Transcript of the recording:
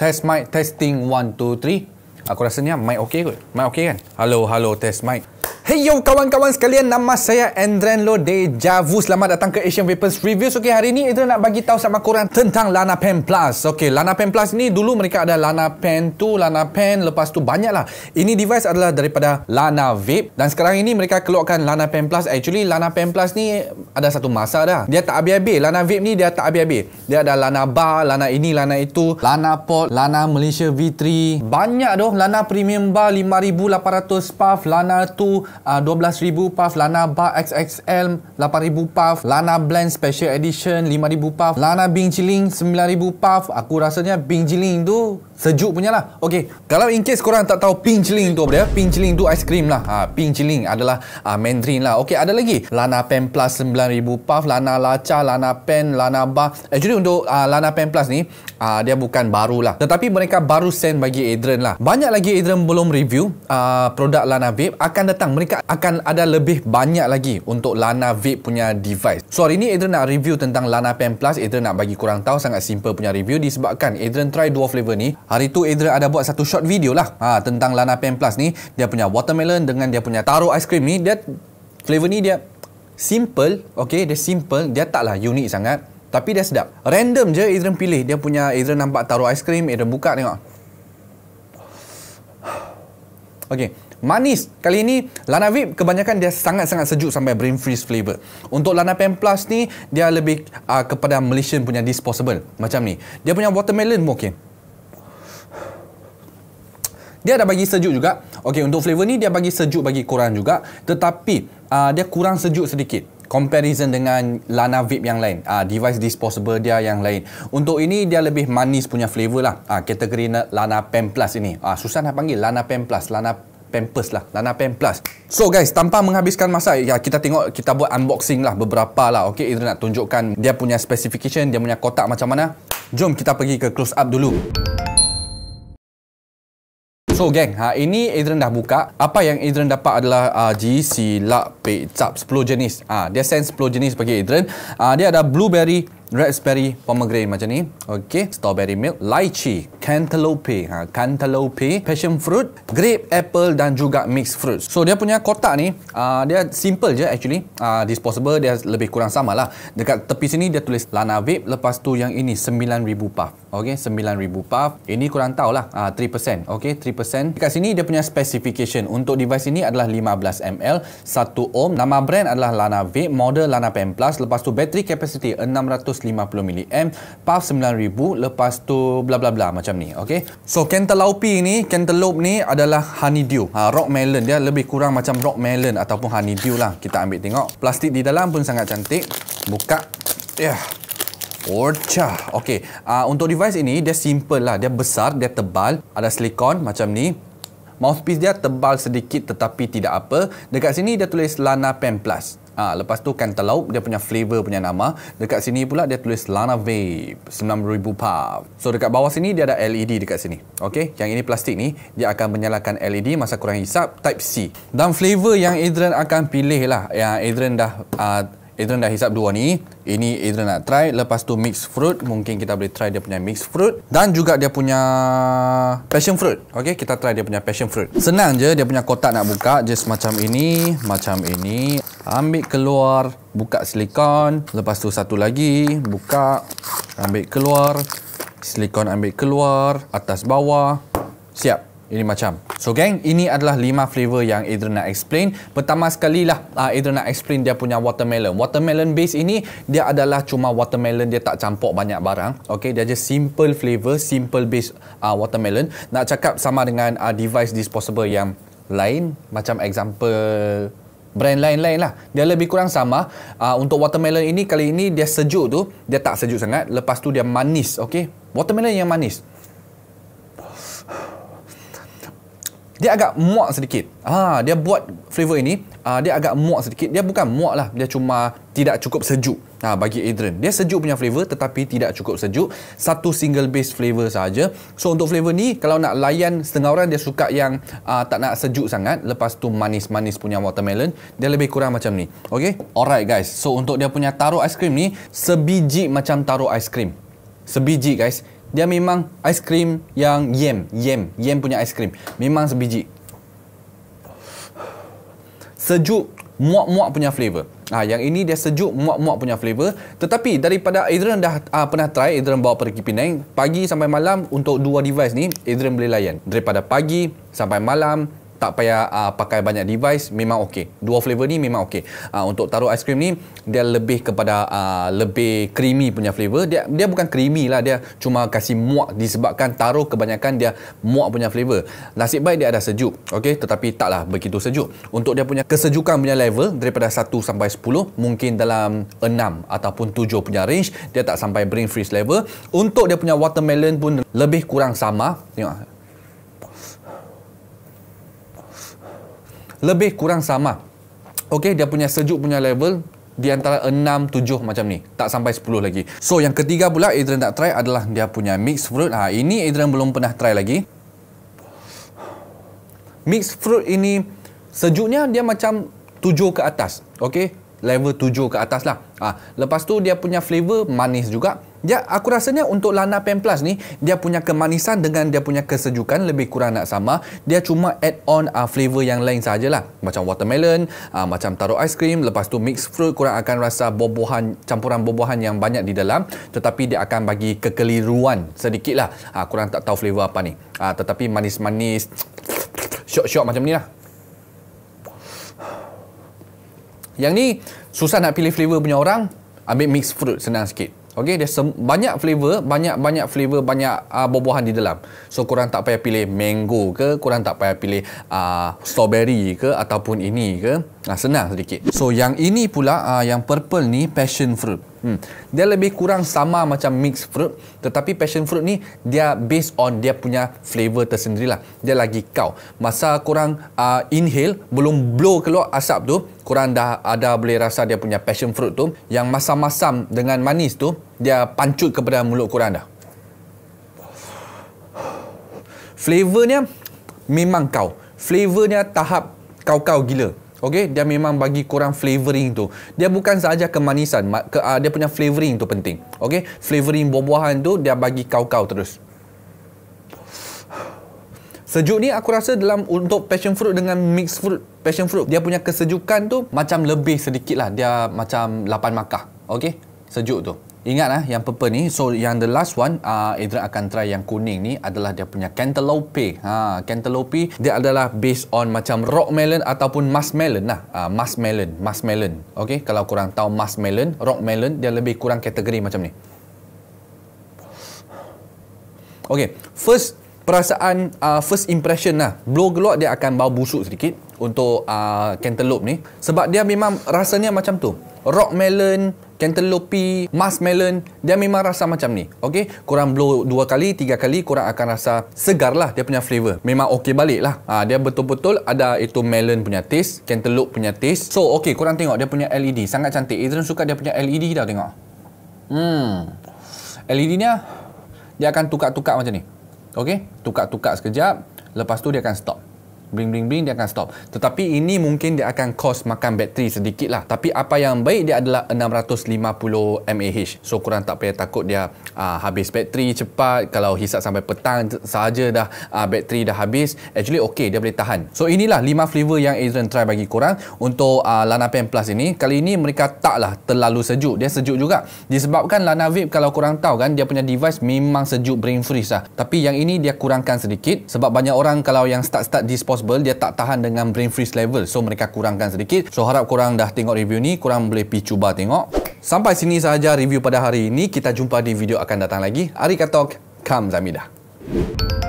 Test mic, testing 1, 2, 3. Aku rasa ni mic okay kot. Mic okay kan? Hello, hello, test mic. Hey yo kawan-kawan sekalian nama saya Andren Lo de Javu selamat datang ke Asian Vapors Reviews okey hari ni Andren nak bagi tahu sama korang tentang Lana Pen Plus okey Lana Pen Plus ni dulu mereka ada Lana Pen 2 Lana Pen lepas tu banyak lah. ini device adalah daripada Lana Vape dan sekarang ini mereka keluarkan Lana Pen Plus actually Lana Pen Plus ni ada satu masa dah dia tak habis-habis Lana Vape ni dia tak habis-habis dia ada Lana Bar Lana ini Lana itu Lana Pot Lana Malaysia V3 banyak doh Lana Premium Bar 5800 puff Lana 2 12,000 ah, puff Lana Bar XXL 8,000 puff Lana Blend Special Edition 5,000 puff Lana Bing Jiling 9,000 puff Aku rasanya Bing Jiling tu sejuk punya lah. Okey, kalau in case korang tak tahu pinchling tu apa dia, pinchling tu cream lah. Ha, pinchling adalah uh, mandarin lah. Okey, ada lagi. Lana Pen Plus 9000 puff, Lana Laca, Lana Pen, Lana Bar. Actually untuk uh, Lana Pen Plus ni, uh, dia bukan baru lah. Tetapi mereka baru send bagi Adrian lah. Banyak lagi Adrian belum review uh, produk Lana Vape. Akan datang, mereka akan ada lebih banyak lagi untuk Lana Vape punya device. So hari ni Adrian nak review tentang Lana Pen Plus. Adrian nak bagi korang tahu sangat simple punya review disebabkan Adrian try dua flavor ni Hari tu Adrian ada buat satu short video lah ha, tentang Lana Pen Plus ni. Dia punya watermelon dengan dia punya taro ice cream ni. Dia flavor ni dia simple. Okay, dia simple. Dia taklah unik sangat. Tapi dia sedap. Random je Adrian pilih. Dia punya Adrian nampak taro ice cream. Adrian buka tengok. Okay. Manis. Kali ini Lana Vip kebanyakan dia sangat-sangat sejuk sampai brain freeze flavor. Untuk Lana Pen Plus ni, dia lebih uh, kepada Malaysian punya disposable. Macam ni. Dia punya watermelon pun okay. Dia ada bagi sejuk juga. Okey, untuk flavor ni dia bagi sejuk bagi kurang juga. Tetapi uh, dia kurang sejuk sedikit comparison dengan Lana Vip yang lain. Uh, device disposable dia yang lain. Untuk ini dia lebih manis punya flavor lah. Uh, kategori Lana Pen Plus ini. Uh, susah nak panggil Lana Pen Plus, Lana Pampers lah Lana Pen Plus. So guys Tanpa menghabiskan masa ya Kita tengok Kita buat unboxing lah Beberapa lah Okay Idris nak tunjukkan Dia punya specification Dia punya kotak macam mana Jom kita pergi ke close up dulu So Gang, ha, ini Adrian dah buka. Apa yang Adrian dapat adalah uh, ah, GC Lak Cap 10 jenis. Ha, dia send 10 jenis bagi Adrian. Uh, dia ada blueberry, raspberry pomegranate macam ni okey strawberry milk lychee cantaloupe ha cantaloupe passion fruit grape apple dan juga mixed fruit so dia punya kotak ni uh, dia simple je actually uh, disposable dia lebih kurang sama lah dekat tepi sini dia tulis lana vape lepas tu yang ini 9000 puff okey 9000 puff ini kurang tahu tahulah uh, 3% okey 3% dekat sini dia punya specification untuk device ini adalah 15 ml 1 ohm nama brand adalah lana vape model lana pen plus lepas tu battery capacity 150 mm puff 9000 lepas tu bla bla bla macam ni okey so cantaloupe ni cantaloupe ni adalah honeydew ha, rock melon dia lebih kurang macam rock melon ataupun honeydew lah kita ambil tengok plastik di dalam pun sangat cantik buka ya yeah. Orca. Okey, uh, untuk device ini dia simple lah. Dia besar, dia tebal, ada silikon macam ni. Mouthpiece dia tebal sedikit tetapi tidak apa. Dekat sini dia tulis Lana Pen Plus. Ha, lepas tu cantaloupe dia punya flavor punya nama. Dekat sini pula dia tulis Lana Vape 9000 puff. So dekat bawah sini dia ada LED dekat sini. Okey, yang ini plastik ni dia akan menyalakan LED masa kurang hisap type C. Dan flavor yang Adrian akan pilih lah yang Adrian dah uh, Adrian dah hisap dua ni Ini Adrian nak try Lepas tu mixed fruit Mungkin kita boleh try dia punya mixed fruit Dan juga dia punya passion fruit Okay, kita try dia punya passion fruit Senang je dia punya kotak nak buka Just macam ini Macam ini Ambil keluar Buka silikon Lepas tu satu lagi Buka Ambil keluar Silikon ambil keluar Atas bawah Siap ini macam. So gang, ini adalah lima flavor yang Adrian nak explain. Pertama sekali lah, uh, ah, Adrian nak explain dia punya watermelon. Watermelon base ini, dia adalah cuma watermelon, dia tak campur banyak barang. Okay, dia je simple flavor, simple base uh, watermelon. Nak cakap sama dengan uh, device disposable yang lain, macam example brand lain-lain lah. Dia lebih kurang sama. Uh, untuk watermelon ini, kali ini dia sejuk tu, dia tak sejuk sangat. Lepas tu dia manis, okay? Watermelon yang manis. dia agak muak sedikit. Ha, dia buat flavor ini, uh, dia agak muak sedikit. Dia bukan muak lah, dia cuma tidak cukup sejuk. Ha, bagi Adrian, dia sejuk punya flavor tetapi tidak cukup sejuk. Satu single base flavor saja. So untuk flavor ni, kalau nak layan setengah orang dia suka yang uh, tak nak sejuk sangat, lepas tu manis-manis punya watermelon, dia lebih kurang macam ni. Okay. Alright guys. So untuk dia punya taro aiskrim ni, sebiji macam taro aiskrim. Sebiji guys dia memang ice cream yang yam, yam, yam punya ice cream. Memang sebiji. Sejuk, muak-muak punya flavor. Ah, ha, yang ini dia sejuk, muak-muak punya flavor. Tetapi daripada Adrian dah uh, pernah try, Adrian bawa pergi Penang, pagi sampai malam untuk dua device ni, Adrian boleh layan. Daripada pagi sampai malam, tak payah uh, pakai banyak device memang okey dua flavor ni memang okey uh, untuk taruh aiskrim ni dia lebih kepada uh, lebih creamy punya flavor dia dia bukan creamy lah dia cuma kasih muak disebabkan taruh kebanyakan dia muak punya flavor nasib baik dia ada sejuk okey tetapi taklah begitu sejuk untuk dia punya kesejukan punya level daripada 1 sampai 10 mungkin dalam 6 ataupun 7 punya range dia tak sampai brain freeze level untuk dia punya watermelon pun lebih kurang sama tengok lebih kurang sama. Okey, dia punya sejuk punya level di antara 6, 7 macam ni. Tak sampai 10 lagi. So, yang ketiga pula Adrian tak try adalah dia punya mixed fruit. Ha, ini Adrian belum pernah try lagi. Mixed fruit ini sejuknya dia macam 7 ke atas. Okey, level 7 ke atas lah. Ha, lepas tu dia punya flavor manis juga. Ya, aku rasanya untuk Lana Pen Plus ni, dia punya kemanisan dengan dia punya kesejukan lebih kurang nak sama. Dia cuma add on uh, ah, flavor yang lain sajalah. Macam watermelon, uh, macam taruh ice cream, lepas tu mix fruit, kurang akan rasa bobohan, campuran bobohan yang banyak di dalam. Tetapi dia akan bagi kekeliruan sedikit lah. Uh, ah, kurang tak tahu flavor apa ni. Uh, tetapi manis-manis, syok-syok macam ni lah. Yang ni, susah nak pilih flavor punya orang, ambil mix fruit senang sikit. Okey, dia banyak flavor, banyak-banyak flavor, banyak uh, buah-buahan di dalam. So kurang tak payah pilih mango ke, kurang tak payah pilih uh, strawberry ke ataupun ini ke. Nah, senang sedikit. So yang ini pula uh, yang purple ni passion fruit. Hmm. Dia lebih kurang sama macam mixed fruit tetapi passion fruit ni dia based on dia punya flavor tersendirilah. Dia lagi kau. Masa kurang uh, inhale belum blow keluar asap tu, kurang dah ada boleh rasa dia punya passion fruit tu yang masam-masam dengan manis tu dia pancut kepada mulut kurang dah. Flavornya memang kau. Flavornya tahap kau-kau gila. Okey, dia memang bagi kurang flavoring tu. Dia bukan sahaja kemanisan, ke, uh, dia punya flavoring tu penting. Okey, flavoring buah-buahan tu dia bagi kau-kau terus. Sejuk ni aku rasa dalam untuk passion fruit dengan mixed fruit, passion fruit dia punya kesejukan tu macam lebih sedikit lah. Dia macam lapan makah. Okey, sejuk tu. Ingat lah yang purple ni. So yang the last one, uh, ah, Adrian akan try yang kuning ni adalah dia punya cantaloupe. Ha, cantaloupe dia adalah based on macam rock melon ataupun musk melon lah. Uh, musk melon, musk melon. Okay, kalau kurang tahu musk melon, rock melon dia lebih kurang kategori macam ni. Okay, first perasaan uh, first impression lah. Blow gelok dia akan bau busuk sedikit untuk uh, cantaloupe ni. Sebab dia memang rasanya macam tu. Rock melon, cantaloupe, marshmallow, dia memang rasa macam ni. Okey, Korang blow dua kali, tiga kali, korang akan rasa segar lah dia punya flavor. Memang okey balik lah. Ha, dia betul-betul ada itu melon punya taste, cantaloupe punya taste. So, okey, korang tengok dia punya LED. Sangat cantik. Adrian suka dia punya LED dah tengok. Hmm. LED-nya, ah, dia akan tukar-tukar macam ni. Okey, tukar-tukar sekejap, lepas tu dia akan stop bling bling bling dia akan stop tetapi ini mungkin dia akan kos makan bateri sedikit lah tapi apa yang baik dia adalah 650 mAh so kurang tak payah takut dia uh, habis bateri cepat kalau hisap sampai petang sahaja dah uh, bateri dah habis actually okay dia boleh tahan so inilah 5 flavor yang Adrian try bagi korang untuk uh, Lana Pen Plus ini kali ini mereka taklah terlalu sejuk dia sejuk juga disebabkan Lana Vape kalau korang tahu kan dia punya device memang sejuk brain freeze lah tapi yang ini dia kurangkan sedikit sebab banyak orang kalau yang start-start dispose possible dia tak tahan dengan brain freeze level so mereka kurangkan sedikit so harap korang dah tengok review ni korang boleh pergi cuba tengok sampai sini sahaja review pada hari ini kita jumpa di video akan datang lagi Arikatok Kam Zamidah Thank you.